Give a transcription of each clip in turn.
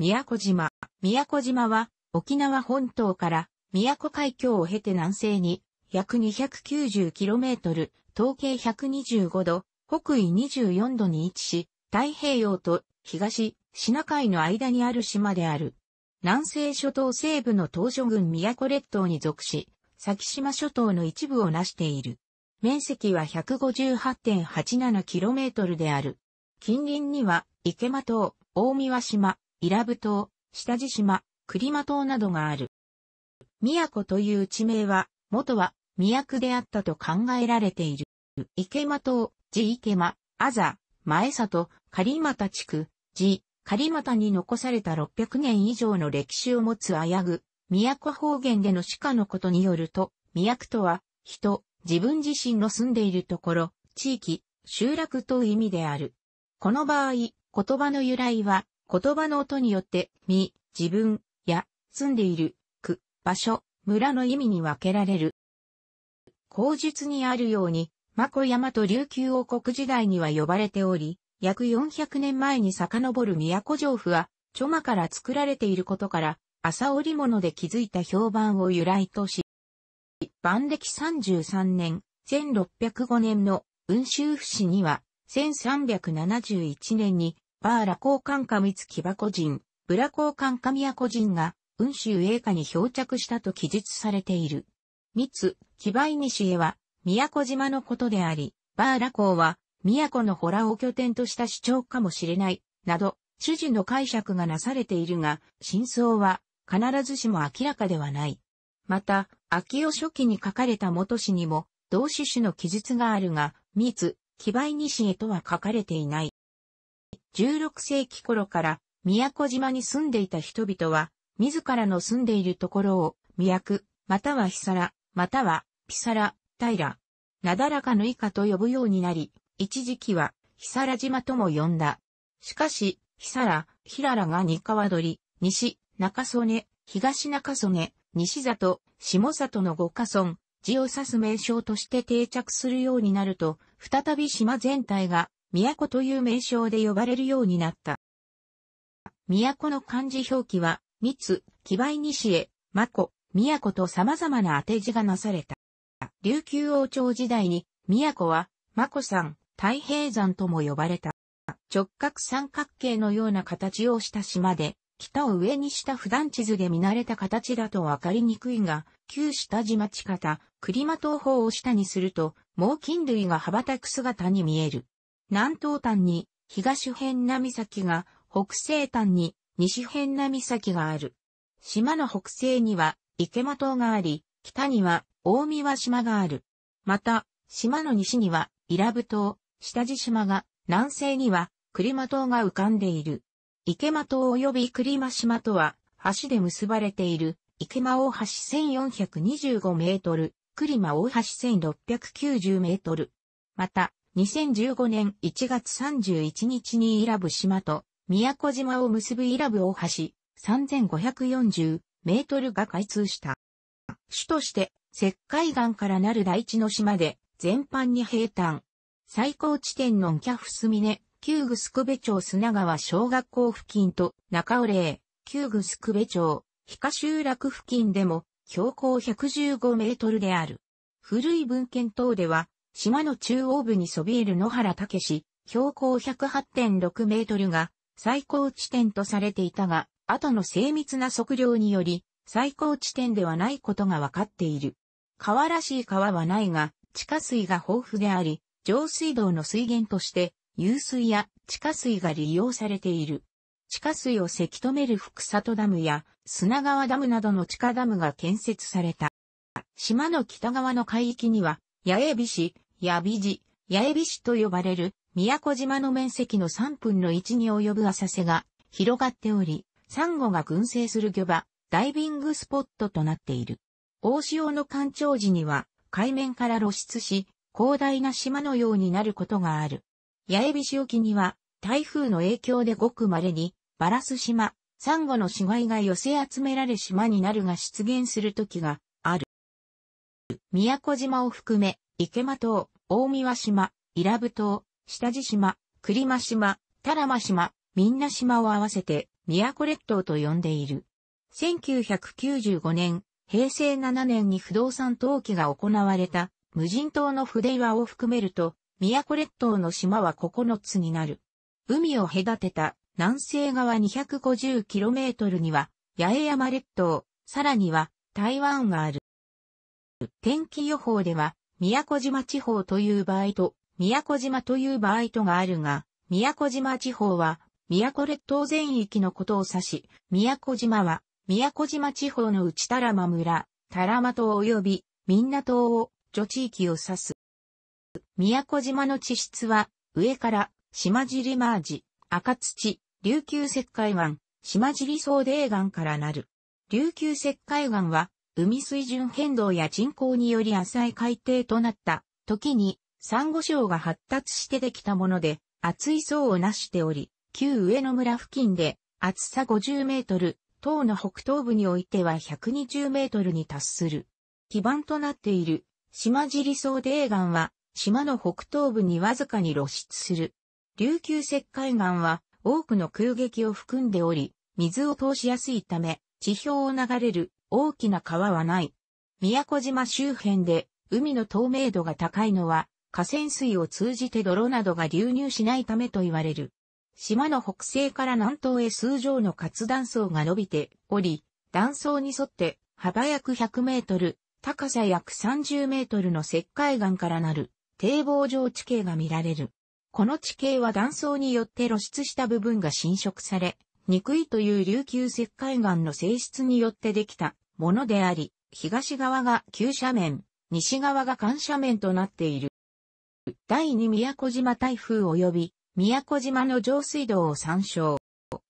宮古島。宮古島は、沖縄本島から、宮古海峡を経て南西に、約 290km、東経125度、北緯24度に位置し、太平洋と東、シナ海の間にある島である。南西諸島西部の島諸群宮古列島に属し、先島諸島の一部を成している。面積は 158.87km である。近隣には、池間島、大宮島、伊良部島、下地島、栗マ島などがある。都という地名は、元は、都であったと考えられている。池間島、地池間、あざ、前里、狩俣地区、地、狩俣に残された600年以上の歴史を持つあやぐ、都方言での鹿のことによると、都とは、人、自分自身の住んでいるところ、地域、集落という意味である。この場合、言葉の由来は、言葉の音によって、身、自分、や、住んでいる、区、場所、村の意味に分けられる。口述にあるように、マコ山と琉球王国時代には呼ばれており、約400年前に遡る都城府は、チョマから作られていることから、朝織物で築いた評判を由来とし、万暦33年、1605年の雲州府市には、1371年にバーラ交換三木箱人、ブラ交換宮古人が、雲州栄華に漂着したと記述されている。密、木梅西へは、宮古島のことであり、バーラ港は、宮古の洞を拠点とした主張かもしれない、など、主事の解釈がなされているが、真相は、必ずしも明らかではない。また、秋尾初期に書かれた元氏にも、同志種の記述があるが、密、木梅西へとは書かれていない。16世紀頃から宮古島に住んでいた人々は、自らの住んでいるところを、宮区、またはひさら、または、ピサラ、平、なだらかぬ以下と呼ぶようになり、一時期は、ひさら島とも呼んだ。しかし、ひさら、ひららが二川鳥、西、中曽根、東中曽根、西里、下里の五家村、地を指す名称として定着するようになると、再び島全体が都という名称で呼ばれるようになった。都の漢字表記は、密、木梅西へ、真子、都と様々な当て字がなされた。琉球王朝時代に、都は、真子山、太平山とも呼ばれた。直角三角形のような形をした島で、北を上にした普段地図で見慣れた形だとわかりにくいが、旧下地町方、栗間東方を下にすると、猛禽類が羽ばたく姿に見える。南東端に東辺名岬が、北西端に西辺名岬がある。島の北西には池間島があり、北には大三輪島がある。また、島の西には伊良部島、下地島が、南西には栗間島が浮かんでいる。池間島及び栗間島とは、橋で結ばれている、池間大橋1425メートル、栗間大橋1690メートル。また、2015年1月31日に伊良部島と宮古島を結ぶ伊良部大橋3540メートルが開通した。主として石灰岩からなる大地の島で全般に平坦。最高地点のキャフスミュ旧グスクベ町砂川小学校付近と中尾霊、旧グスクベ町、ヒ下集落付近でも標高115メートルである。古い文献等では島の中央部にそびえる野原武史、標高108.6メートルが最高地点とされていたが、後の精密な測量により、最高地点ではないことが分かっている。川らしい川はないが、地下水が豊富であり、上水道の水源として、湧水や地下水が利用されている。地下水をせき止める福里ダムや砂川ダムなどの地下ダムが建設された。島の北側の海域には八重美市、八美寺、八重美市と呼ばれる、宮古島の面積の3分の1に及ぶ浅瀬が広がっており、サンゴが群生する魚場、ダイビングスポットとなっている。大潮の干潮時には、海面から露出し、広大な島のようになることがある。八重菱沖には、台風の影響でごく稀に、バラス島、サンゴの死骸が寄せ集められ島になるが出現する時が宮古島を含め、池間島、大宮島、伊良部島、下地島、栗間島、多良間島、みんな島を合わせて、宮古列島と呼んでいる。1995年、平成7年に不動産登記が行われた、無人島の筆岩を含めると、宮古列島の島は9つになる。海を隔てた南西側 250km には、八重山列島、さらには台湾がある。天気予報では、宮古島地方という場合と、宮古島という場合とがあるが、宮古島地方は、宮古列島全域のことを指し、宮古島は、宮古島地方の内多良間村、多良間島及び、みんな島を、除地域を指す。宮古島の地質は、上から、島尻マージ、赤土、琉球石灰岩、島尻総泥岩からなる。琉球石灰岩は、海水準変動や人口により浅い海底となった時に、珊瑚礁が発達してできたもので、厚い層をなしており、旧上野村付近で厚さ50メートル、塔の北東部においては120メートルに達する。基盤となっている島尻層泥岩は島の北東部にわずかに露出する。琉球石灰岩は多くの空撃を含んでおり、水を通しやすいため、地表を流れる大きな川はない。宮古島周辺で海の透明度が高いのは河川水を通じて泥などが流入しないためと言われる。島の北西から南東へ数畳の活断層が伸びており、断層に沿って幅約100メートル、高さ約30メートルの石灰岩からなる堤防上地形が見られる。この地形は断層によって露出した部分が侵食され、憎いという琉球石灰岩の性質によってできたものであり、東側が急斜面、西側が緩斜面となっている。第2宮古島台風及び宮古島の上水道を参照。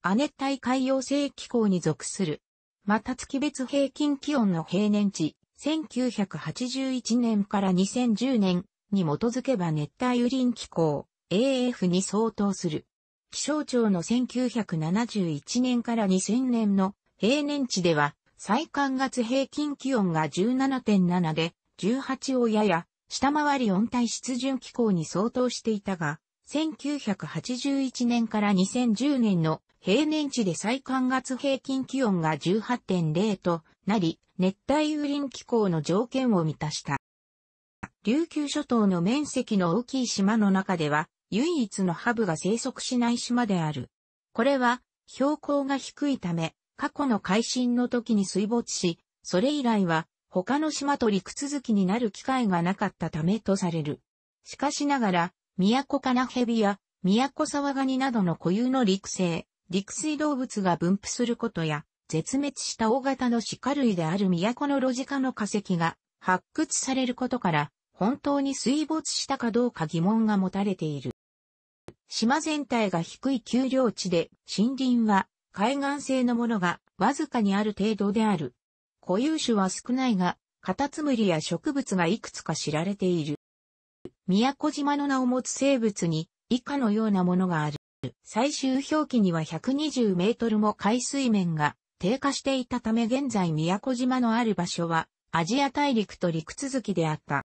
亜熱帯海洋性気候に属する。また月別平均気温の平年値、1981年から2010年に基づけば熱帯雨林気候、AF に相当する。気象庁の1971年から2000年の平年値では、最寒月平均気温が17.7で、18をやや、下回り温帯湿潤気候に相当していたが、1981年から2010年の平年値で最寒月平均気温が18.0となり、熱帯雨林気候の条件を満たした。琉球諸島の面積の大きい島の中では、唯一のハブが生息しない島である。これは、標高が低いため、過去の海進の時に水没し、それ以来は、他の島と陸続きになる機会がなかったためとされる。しかしながら、都カナヘビや、都沢ガニなどの固有の陸生、陸水動物が分布することや、絶滅した大型の鹿類である都のロジカの化石が発掘されることから、本当に水没したかどうか疑問が持たれている。島全体が低い丘陵地で、森林は海岸性のものがわずかにある程度である。固有種は少ないが、カタツムリや植物がいくつか知られている。宮古島の名を持つ生物に以下のようなものがある。最終表記には120メートルも海水面が低下していたため現在宮古島のある場所はアジア大陸と陸続きであった。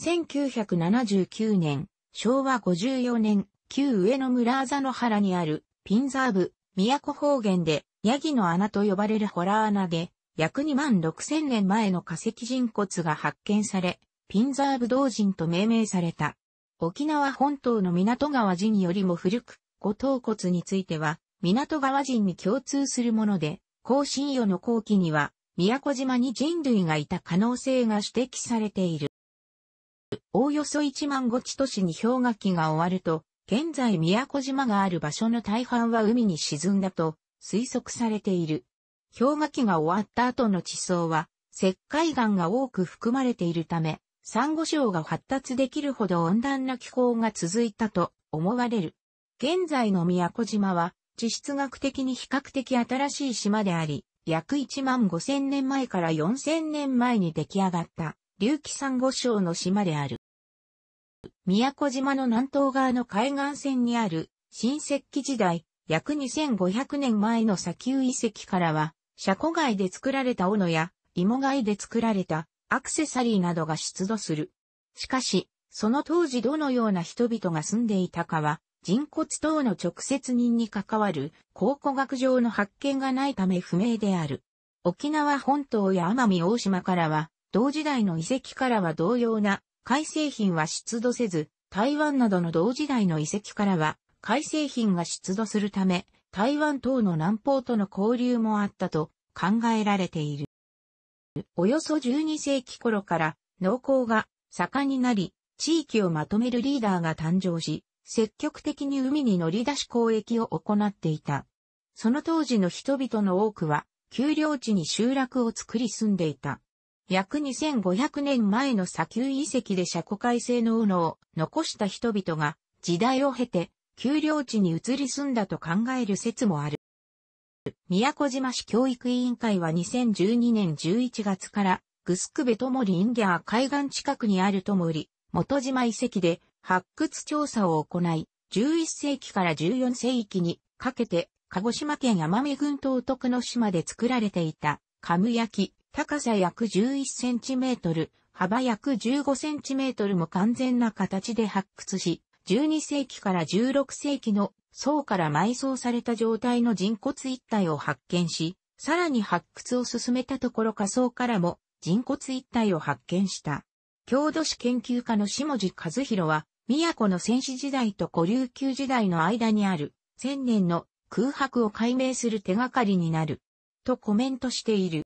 1979年、昭和54年、旧上野村座の原にある、ピンザーブ、都方言で、ヤギの穴と呼ばれるホラー穴で、約2万6000年前の化石人骨が発見され、ピンザーブ同人と命名された。沖縄本島の港川人よりも古く、五頭骨については、港川人に共通するもので、後新世の後期には、宮古島に人類がいた可能性が指摘されている。おおよそ1万5地都市に氷河期が終わると、現在宮古島がある場所の大半は海に沈んだと推測されている。氷河期が終わった後の地層は、石灰岩が多く含まれているため、サンゴ礁が発達できるほど温暖な気候が続いたと思われる。現在の宮古島は、地質学的に比較的新しい島であり、約1万5000年前から4000年前に出来上がった龍騎珊瑚礁の島である。宮古島の南東側の海岸線にある、新石器時代、約2500年前の砂丘遺跡からは、車庫外で作られた斧や、芋貝で作られたアクセサリーなどが出土する。しかし、その当時どのような人々が住んでいたかは、人骨等の直接人に関わる考古学上の発見がないため不明である。沖縄本島や奄美大島からは、同時代の遺跡からは同様な改正品は出土せず、台湾などの同時代の遺跡からは改正品が出土するため、台湾等の南方との交流もあったと考えられている。およそ12世紀頃から農耕が盛んになり、地域をまとめるリーダーが誕生し、積極的に海に乗り出し交易を行っていた。その当時の人々の多くは、丘陵地に集落を作り住んでいた。約2500年前の砂丘遺跡で社古改正の斧を残した人々が時代を経て丘陵地に移り住んだと考える説もある。宮古島市教育委員会は2012年11月からグスクベトモリンギャー海岸近くにあるともり、元島遺跡で発掘調査を行い、11世紀から14世紀にかけて鹿児島県奄美群島徳之島で作られていたカム焼き、高さ約11センチメートル、幅約15センチメートルも完全な形で発掘し、12世紀から16世紀の層から埋葬された状態の人骨一体を発見し、さらに発掘を進めたところ仮想からも人骨一体を発見した。郷土史研究家の下地和弘は、都の戦死時代と古琉球時代の間にある、千年の空白を解明する手がかりになる、とコメントしている。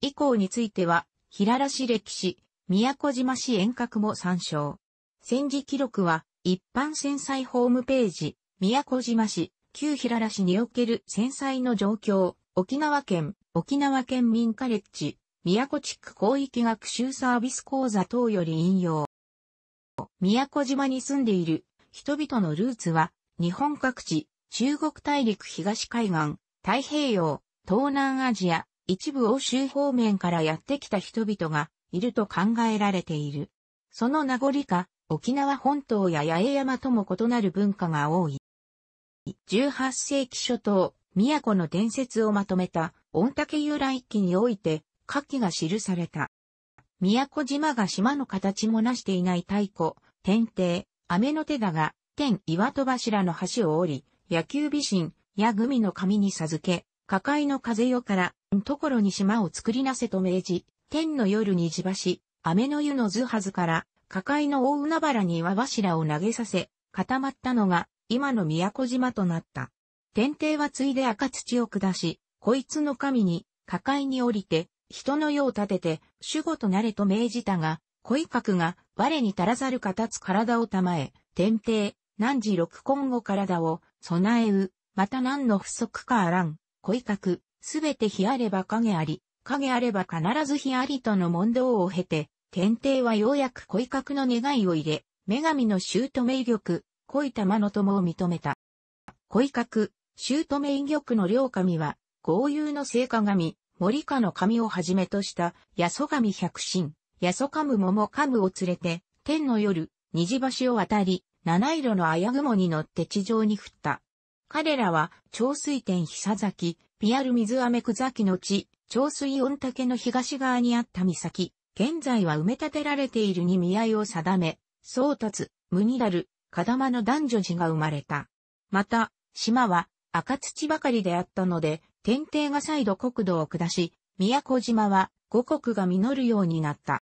以降については、平良市歴史、宮古島市遠隔も参照。戦時記録は、一般戦災ホームページ、宮古島市、旧平良市における戦災の状況、沖縄県、沖縄県民カレッジ、宮古地区広域学習サービス講座等より引用。宮古島に住んでいる人々のルーツは、日本各地、中国大陸東海岸、太平洋、東南アジア、一部欧州方面からやってきた人々がいると考えられている。その名残か、沖縄本島や八重山とも異なる文化が多い。18世紀初頭、都の伝説をまとめた、御嶽由来記において、下記が記された。都島が島の形もなしていない太鼓、天帝、雨の手だが、天岩戸柱の橋を降り、野球美人、や組の神に授け、火界の風よから、んところに島を作りなせと命じ、天の夜に地橋、雨の湯の図はずから、火界の大海原に岩柱を投げさせ、固まったのが、今の宮古島となった。天帝はついで赤土を下し、こいつの神に、火界に降りて、人の世を立てて、守護となれと命じたが、恋角が、我に足らざるか立つ体をたまえ、天帝、何時六今後体を、備えう、また何の不足かあらん。恋格、すべて日あれば影あり、影あれば必ず日ありとの問答を経て、天帝はようやく恋格の願いを入れ、女神の姑玉、恋玉の友を認めた。恋格、姑玉の両神は、豪遊の聖火神、森下の神をはじめとした、八十神百神、八十神桃神を連れて、天の夜、虹橋を渡り、七色の綾雲に乗って地上に降った。彼らは、長水天久崎、ピアル水飴久崎の地、長水御竹の東側にあった岬、現在は埋め立てられているに見合いを定め、宗達、ムニダル、カダマの男女児が生まれた。また、島は赤土ばかりであったので、天帝が再度国土を下し、宮古島は五国が実るようになった。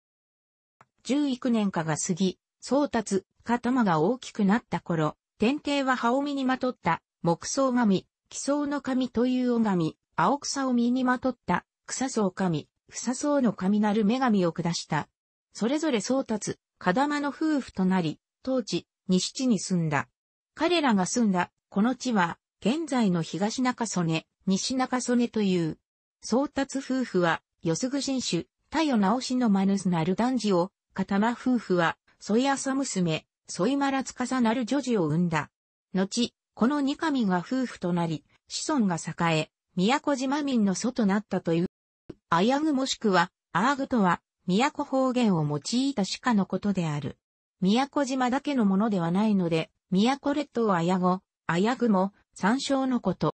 十幾年かが過ぎ、宗達、カタマが大きくなった頃、天帝はを身にまとった木草神、木草の神というお神、青草を身にまとった草草神、草草の神なる女神を下した。それぞれ宗達、門間の夫婦となり、当地、西地に住んだ。彼らが住んだ、この地は、現在の東中曽根、西中曽根という。宗達夫婦は、よすぐ人種、太陽直しのマヌスなる男児を、片間夫婦は、ソイアサ娘、ソイマラつかさなる女児を産んだ。後、この二神が夫婦となり、子孫が栄え、宮古島民の祖となったという。アヤグもしくは、アーグとは、都方言を用いた鹿のことである。宮古島だけのものではないので、都列島アヤゴ、アヤグも、参照のこと。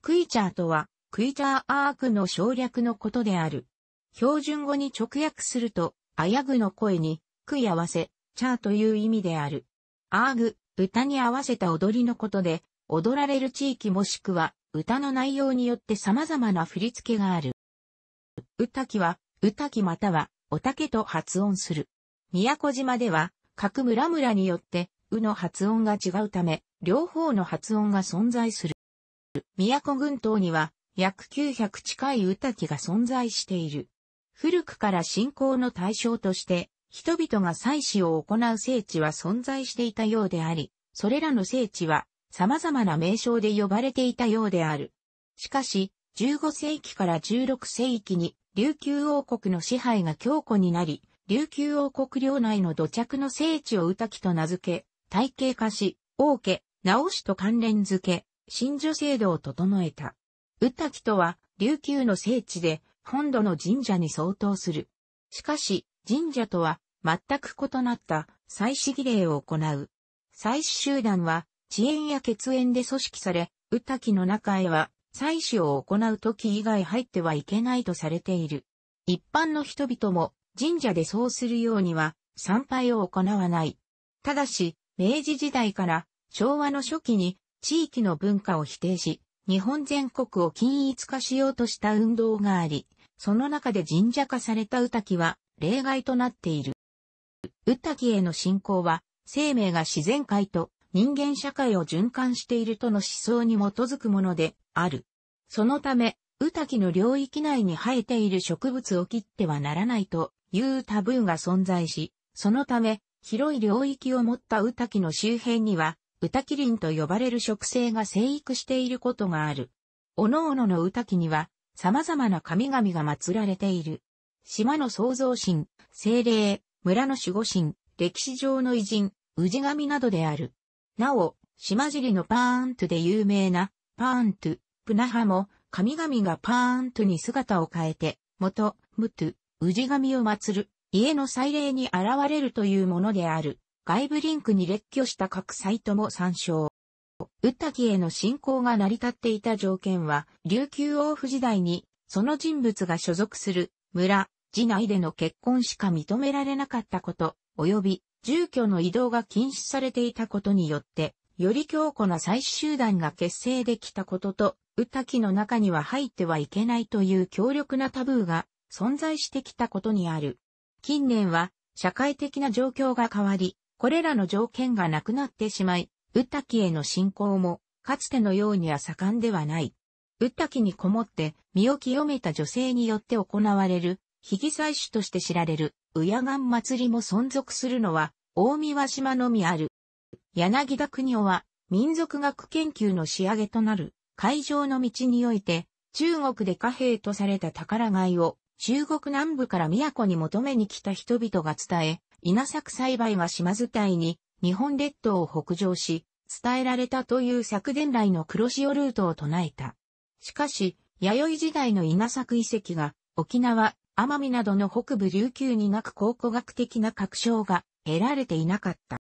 クイチャーとは、クイチャーアークの省略のことである。標準語に直訳すると、アヤグの声に、食い合わせ、チャーという意味である。アーグ、歌に合わせた踊りのことで、踊られる地域もしくは、歌の内容によって様々な振り付けがある。歌木は、歌木または、おたけと発音する。宮古島では、各村々によって、うの発音が違うため、両方の発音が存在する。宮古群島には、約900近い歌木が存在している。古くから信仰の対象として、人々が祭祀を行う聖地は存在していたようであり、それらの聖地は様々な名称で呼ばれていたようである。しかし、15世紀から16世紀に琉球王国の支配が強固になり、琉球王国領内の土着の聖地を歌木と名付け、体系化し、王家、直しと関連付け、新女制度を整えた。歌木とは、琉球の聖地で、本土の神社に相当する。しかし、神社とは全く異なった祭祀儀礼を行う。祭祀集団は遅延や血縁で組織され、宇滝の中へは祭祀を行う時以外入ってはいけないとされている。一般の人々も神社でそうするようには参拝を行わない。ただし、明治時代から昭和の初期に地域の文化を否定し、日本全国を均一化しようとした運動があり、その中で神社化された宇滝は例外となっている。ウッタキへの信仰は、生命が自然界と人間社会を循環しているとの思想に基づくものである。そのため、ウタキの領域内に生えている植物を切ってはならないというタブーが存在し、そのため、広い領域を持ったウタキの周辺には、ウタキリンと呼ばれる植生が生育していることがある。各々のウタキには、様々な神々が祀られている。島の創造神、精霊、村の守護神、歴史上の偉人、氏神などである。なお、島尻のパーントで有名な、パーント、プナハも、神々がパーントに姿を変えて、元、ムトゥ、氏神を祀る、家の祭礼に現れるというものである。外部リンクに列挙した各サイトも参照。ウッタキへの信仰が成り立っていた条件は、琉球王府時代に、その人物が所属する、村、寺内での結婚しか認められなかったこと、及び住居の移動が禁止されていたことによって、より強固な再集団が結成できたことと、宇滝の中には入ってはいけないという強力なタブーが存在してきたことにある。近年は社会的な状況が変わり、これらの条件がなくなってしまい、宇滝への信仰もかつてのようには盛んではない。宇滝にこもって身を清めた女性によって行われる被疑祭取として知られる、うやがん祭りも存続するのは、大輪島のみある。柳田国夫は、民族学研究の仕上げとなる、会場の道において、中国で貨幣とされた宝貝を、中国南部から都に求めに来た人々が伝え、稲作栽培は島伝いに、日本列島を北上し、伝えられたという昨伝来の黒潮ルートを唱えた。しかし、弥生時代の稲作遺跡が、沖縄、奄美などの北部琉球になく考古学的な確証が得られていなかった。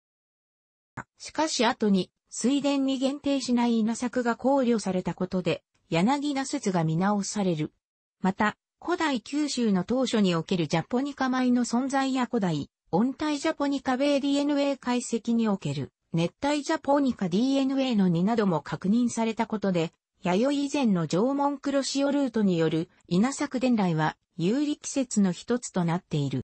しかし後に水田に限定しない稲作が考慮されたことで、柳名説が見直される。また、古代九州の当初におけるジャポニカ米の存在や古代、温帯ジャポニカ米 DNA 解析における熱帯ジャポニカ DNA の2なども確認されたことで、弥生以前の縄文黒潮ルートによる稲作伝来は有利季節の一つとなっている。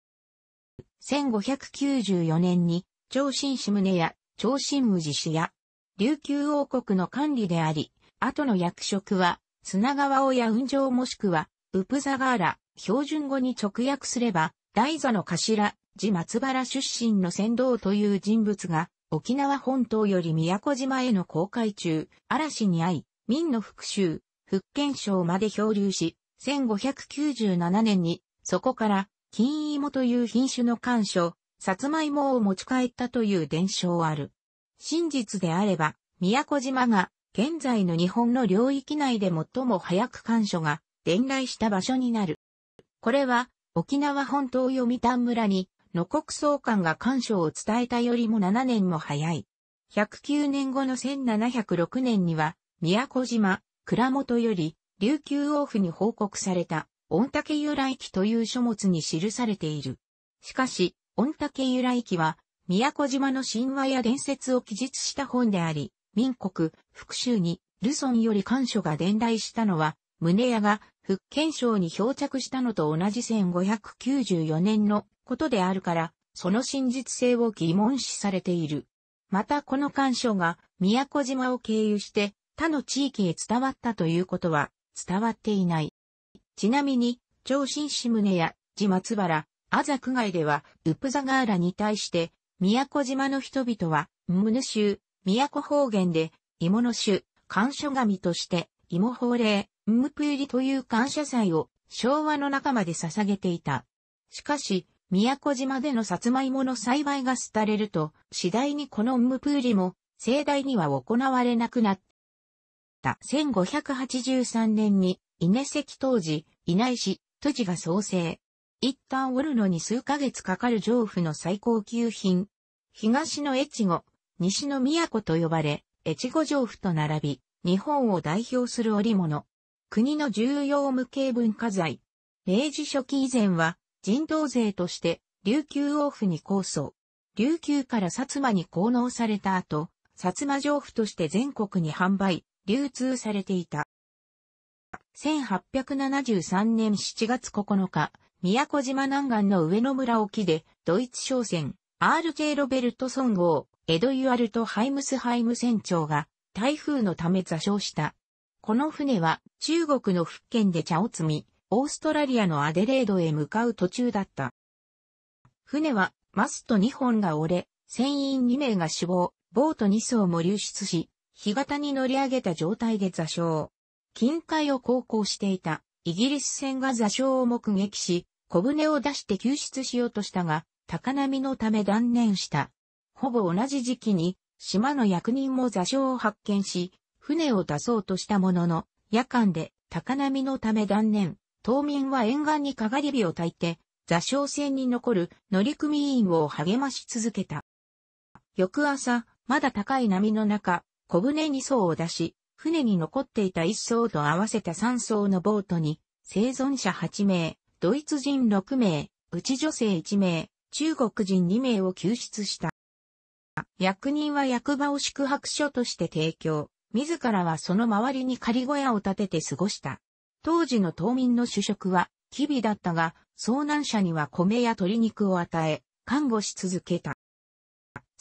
1594年に、長新氏宗や長新無事氏や、琉球王国の管理であり、後の役職は、砂川親雲上もしくは、ウプザガーラ、標準語に直訳すれば、大座の頭、自松原出身の船頭という人物が、沖縄本島より宮古島への航海中、嵐に遭い、民の復讐、福建省まで漂流し、1597年に、そこから、金芋という品種の干渉、さつまいもを持ち帰ったという伝承ある。真実であれば、宮古島が、現在の日本の領域内で最も早く干渉が、伝来した場所になる。これは、沖縄本島読谷村に、の国総監が干渉を伝えたよりも7年も早い。109年後の1706年には、宮古島、倉本より、琉球王府に報告された、御嶽由来記という書物に記されている。しかし、御嶽由来記は、宮古島の神話や伝説を記述した本であり、民国、福州に、ルソンより官書が伝来したのは、宗屋が福建省に漂着したのと同じ1594年のことであるから、その真実性を疑問視されている。またこの官書が宮古島を経由して他の地域へ伝わったということは伝わっていない。ちなみに、長新志宗や地松原、麻、ざ区外では、ウプザガーラに対して、宮古島の人々は、ムヌ州、宮古方言で、芋の種、感謝神として、芋法令、ムプユリという感謝祭を昭和の中まで捧げていた。しかし、宮古島でのサツマイモの栽培が廃れると、次第にこのムプユリも、盛大には行われなくなっった1583年に、稲関当時、稲井市、都知が創生。一旦折るのに数ヶ月かかる上府の最高級品。東の越後、西の都と呼ばれ、越後上府と並び、日本を代表する織物。国の重要無形文化財。明治初期以前は、人道税として、琉球王府に構想。琉球から薩摩に奉納された後、薩摩上府として全国に販売、流通されていた。1873年7月9日、宮古島南岸の上野村沖で、ドイツ商船、RJ ロベルトソン号、エドユアルト・ハイムスハイム船長が、台風のため座礁した。この船は、中国の福建で茶を積み、オーストラリアのアデレードへ向かう途中だった。船は、マスト2本が折れ、船員2名が死亡、ボート2艘も流出し、干潟に乗り上げた状態で座礁。近海を航行していたイギリス船が座礁を目撃し、小舟を出して救出しようとしたが、高波のため断念した。ほぼ同じ時期に、島の役人も座礁を発見し、船を出そうとしたものの、夜間で高波のため断念、島民は沿岸にかがり火を焚いて、座礁船に残る乗組員を励まし続けた。翌朝、まだ高い波の中、小舟2艘を出し、船に残っていた1艘と合わせた3艘のボートに、生存者8名、ドイツ人6名、うち女性1名、中国人2名を救出した。役人は役場を宿泊所として提供、自らはその周りに仮小屋を建てて過ごした。当時の島民の主食は、キビだったが、遭難者には米や鶏肉を与え、看護し続けた。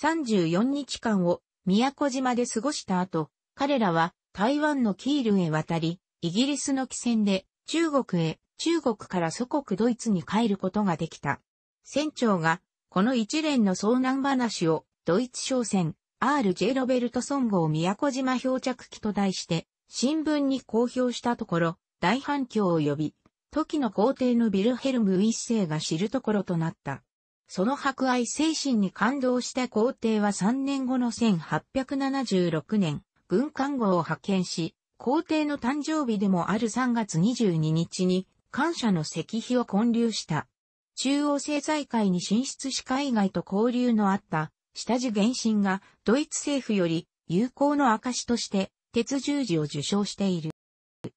34日間を宮古島で過ごした後、彼らは台湾のキールへ渡り、イギリスの汽船で中国へ、中国から祖国ドイツに帰ることができた。船長が、この一連の遭難話を、ドイツ商船、R.J. ロベルトソン号宮古島漂着機と題して、新聞に公表したところ、大反響を呼び、時の皇帝のビルヘルム一世が知るところとなった。その博愛精神に感動した皇帝は3年後の1876年、軍艦号を派遣し、皇帝の誕生日でもある3月22日に、感謝の石碑を建立した。中央政財界に進出し海外と交流のあった、下地原神がドイツ政府より友好の証として鉄十字を受賞している。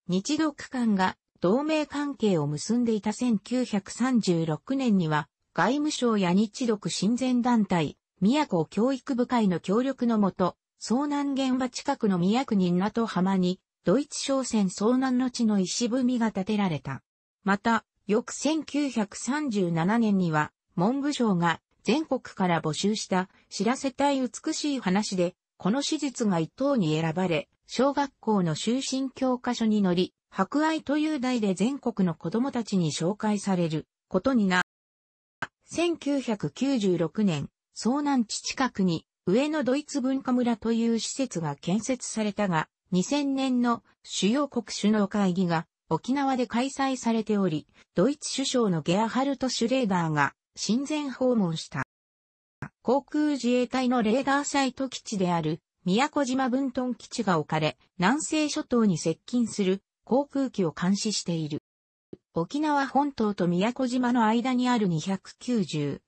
日独間が同盟関係を結んでいた1936年には外務省や日独親善団体、宮古教育部会の協力のもと、遭難現場近くの宮国港浜に、ドイツ商船遭難の地の石踏みが建てられた。また、翌1937年には、文部省が全国から募集した知らせたい美しい話で、この史実が一等に選ばれ、小学校の就身教科書に載り、博愛という題で全国の子供たちに紹介されることにな1996年、遭難地近くに上野ドイツ文化村という施設が建設されたが、2000年の主要国首脳会議が沖縄で開催されており、ドイツ首相のゲアハルト・シュレーダーが親善訪問した。航空自衛隊のレーダーサイト基地である宮古島分屯基地が置かれ、南西諸島に接近する航空機を監視している。沖縄本島と宮古島の間にある 290km、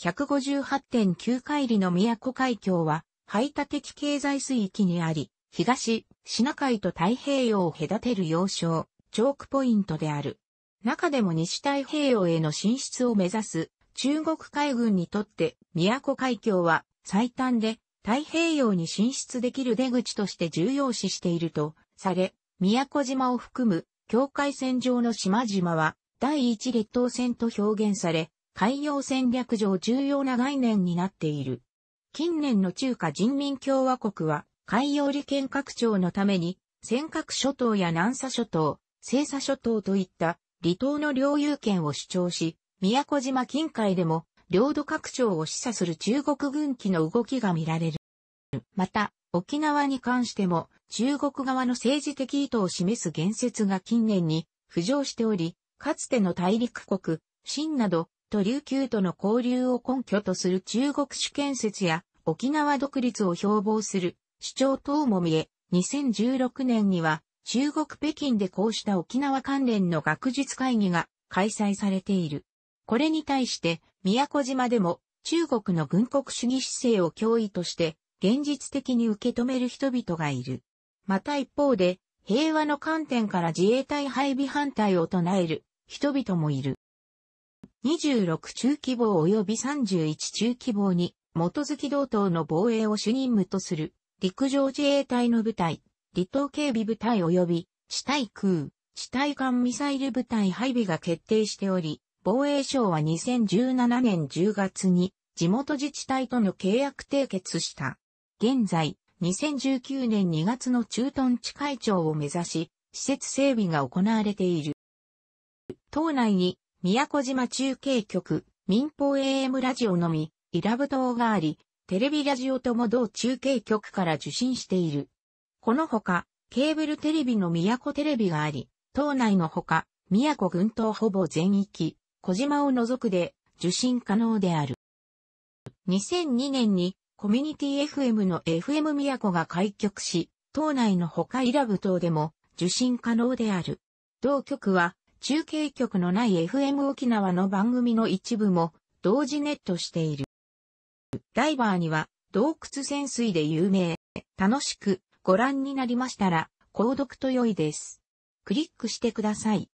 158.9海里の宮古海峡は、排他的経済水域にあり、東、シナ海と太平洋を隔てる要衝、チョークポイントである。中でも西太平洋への進出を目指す中国海軍にとって宮古海峡は最短で太平洋に進出できる出口として重要視しているとされ、宮古島を含む境界線上の島々は、第一列島線と表現され、海洋戦略上重要な概念になっている。近年の中華人民共和国は、海洋利権拡張のために、尖閣諸島や南沙諸島、西沙諸島といった離島の領有権を主張し、宮古島近海でも領土拡張を示唆する中国軍機の動きが見られる。また、沖縄に関しても中国側の政治的意図を示す言説が近年に浮上しており、かつての大陸国、清など、と琉球との交流を根拠とする中国主建設や沖縄独立を標榜する主張等も見え、2016年には中国北京でこうした沖縄関連の学術会議が開催されている。これに対して宮古島でも中国の軍国主義姿勢を脅威として現実的に受け止める人々がいる。また一方で、平和の観点から自衛隊配備反対を唱える人々もいる。26中規模及び31中規模に基づき同等の防衛を主任務とする陸上自衛隊の部隊、離島警備部隊及び地対空、地対艦ミサイル部隊配備が決定しており、防衛省は2017年10月に地元自治体との契約締結した。現在、2019年2月の駐屯地会長を目指し、施設整備が行われている。島内に、宮古島中継局、民放 AM ラジオのみ、伊良部島があり、テレビラジオとも同中継局から受信している。このほか、ケーブルテレビの宮古テレビがあり、島内のほか、宮古群島ほぼ全域、小島を除くで受信可能である。2002年にコミュニティ FM の FM 都が開局し、島内の他イラブ島でも受信可能である。同局は、中継局のない FM 沖縄の番組の一部も同時ネットしている。ダイバーには洞窟潜水で有名。楽しくご覧になりましたら、購読と良いです。クリックしてください。